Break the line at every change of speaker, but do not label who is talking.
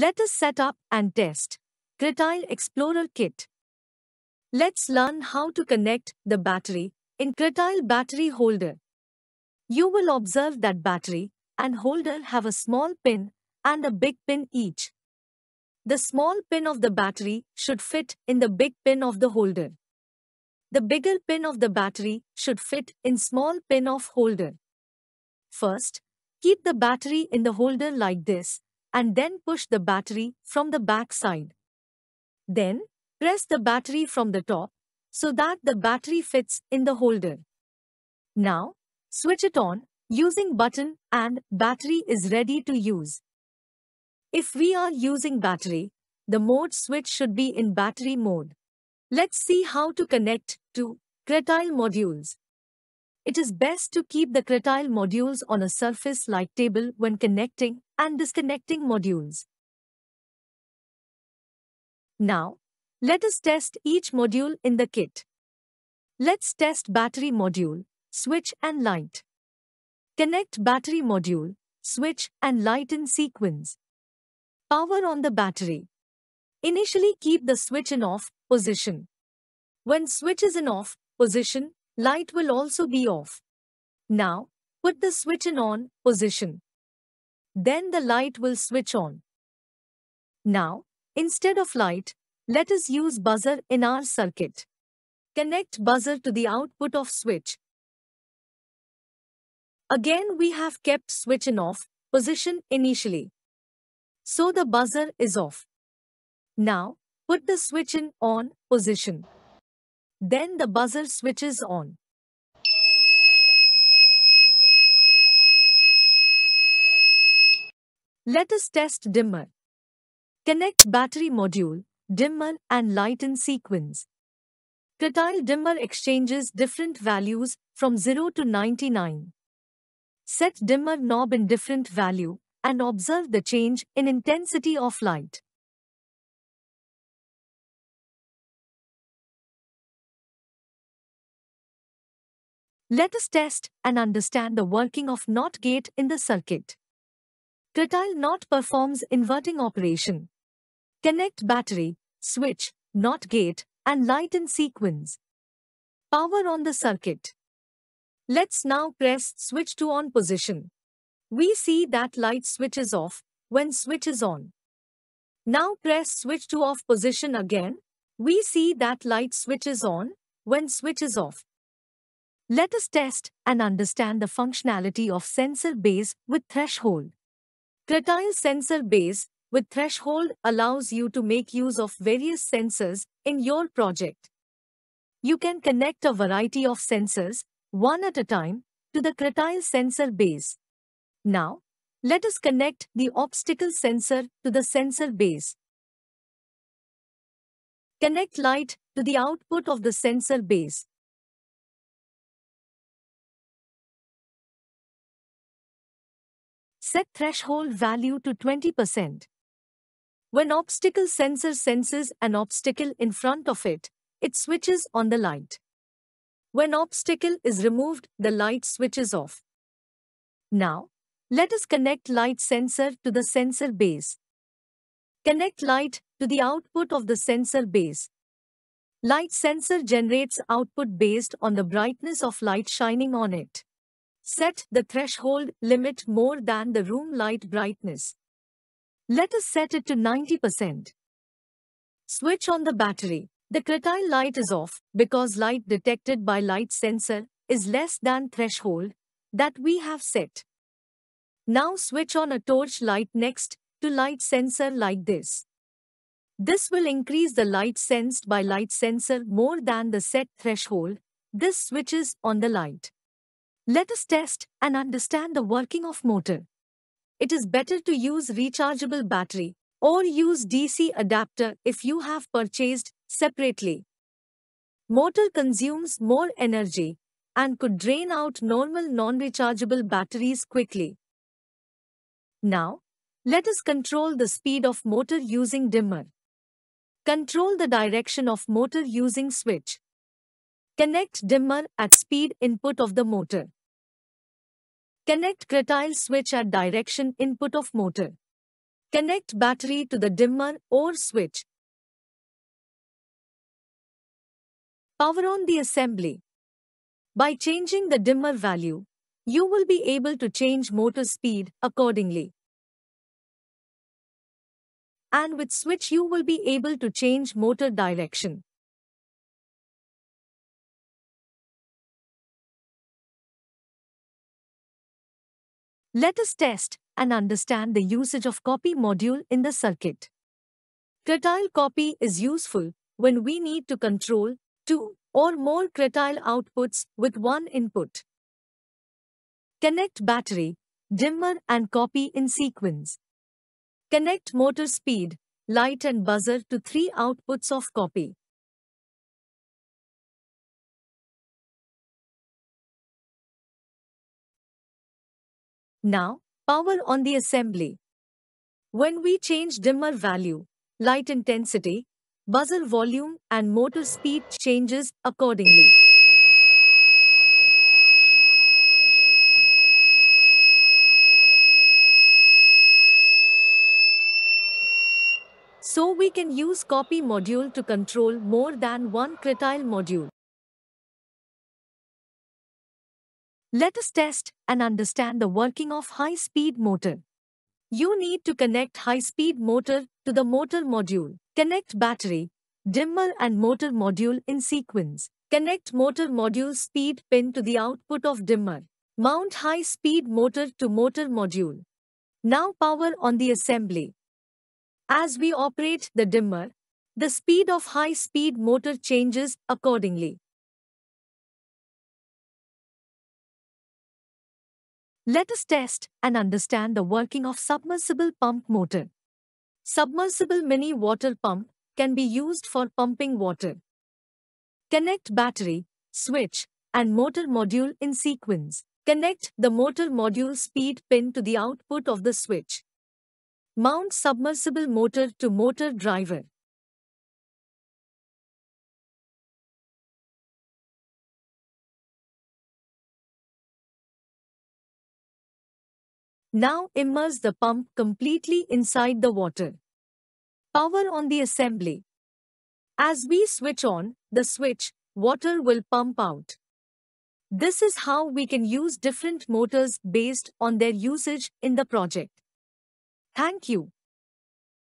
Let us set up and test Critile Explorer Kit. Let's learn how to connect the battery in Critile battery holder. You will observe that battery and holder have a small pin and a big pin each. The small pin of the battery should fit in the big pin of the holder. The bigger pin of the battery should fit in small pin of holder. First, keep the battery in the holder like this and then push the battery from the back side. Then, press the battery from the top so that the battery fits in the holder. Now, switch it on using button and battery is ready to use. If we are using battery, the mode switch should be in battery mode. Let's see how to connect to Cretile modules. It is best to keep the crotyle modules on a surface like table when connecting and disconnecting modules. Now, let us test each module in the kit. Let's test battery module, switch and light. Connect battery module, switch and light in sequence. Power on the battery. Initially keep the switch in off position. When switch is in off position, light will also be off. Now, put the switch in on position. Then the light will switch on. Now, instead of light, let us use buzzer in our circuit. Connect buzzer to the output of switch. Again we have kept switch in off position initially. So the buzzer is off. Now, put the switch in on position. Then the buzzer switches on. Let us test dimmer. Connect battery module, dimmer and light in sequence. Tactile dimmer exchanges different values from 0 to 99. Set dimmer knob in different value and observe the change in intensity
of light.
Let us test and understand the working of NOT gate in the circuit. Tritile NOT performs inverting operation. Connect battery, switch, NOT gate, and light in sequence. Power on the circuit. Let's now press switch to on position. We see that light switches off when switch is on. Now press switch to off position again. We see that light switches on when switch is off. Let us test and understand the functionality of sensor base with threshold. Tactile sensor base with threshold allows you to make use of various sensors in your project. You can connect a variety of sensors, one at a time, to the Cratile sensor base. Now, let us connect the obstacle sensor to the sensor base. Connect light to the output
of the sensor base.
set threshold value to 20%. When obstacle sensor senses an obstacle in front of it, it switches on the light. When obstacle is removed, the light switches off. Now, let us connect light sensor to the sensor base. Connect light to the output of the sensor base. Light sensor generates output based on the brightness of light shining on it. Set the threshold limit more than the room light brightness. Let us set it to 90%. Switch on the battery. The cratyle light is off because light detected by light sensor is less than threshold that we have set. Now switch on a torch light next to light sensor like this. This will increase the light sensed by light sensor more than the set threshold. This switches on the light. Let us test and understand the working of motor. It is better to use rechargeable battery or use DC adapter if you have purchased separately. Motor consumes more energy and could drain out normal non-rechargeable batteries quickly. Now, let us control the speed of motor using dimmer. Control the direction of motor using switch. Connect dimmer at speed input of the motor. Connect gratile switch at direction input of motor. Connect battery to the dimmer or switch. Power on the assembly. By changing the dimmer value, you will be able to change motor speed accordingly. And with switch you will be able to change motor direction. Let us test and understand the usage of copy module in the circuit. Cretile copy is useful when we need to control two or more Cretile outputs with one input. Connect battery, dimmer and copy in sequence. Connect motor speed, light and buzzer to three outputs of copy. Now, power on the assembly. When we change dimmer value, light intensity, buzzer volume and motor speed changes accordingly. So we can use copy module to control more than one critical module. Let us test and understand the working of high-speed motor. You need to connect high-speed motor to the motor module. Connect battery, dimmer and motor module in sequence. Connect motor module speed pin to the output of dimmer. Mount high-speed motor to motor module. Now power on the assembly. As we operate the dimmer, the speed of high-speed motor changes
accordingly.
Let us test and understand the working of submersible pump motor. Submersible mini water pump can be used for pumping water. Connect battery, switch, and motor module in sequence. Connect the motor module speed pin to the output of the switch. Mount submersible
motor to motor driver.
Now immerse the pump completely inside the water. Power on the assembly. As we switch on the switch, water will pump out. This is how we can use different motors based on their usage in the project. Thank you.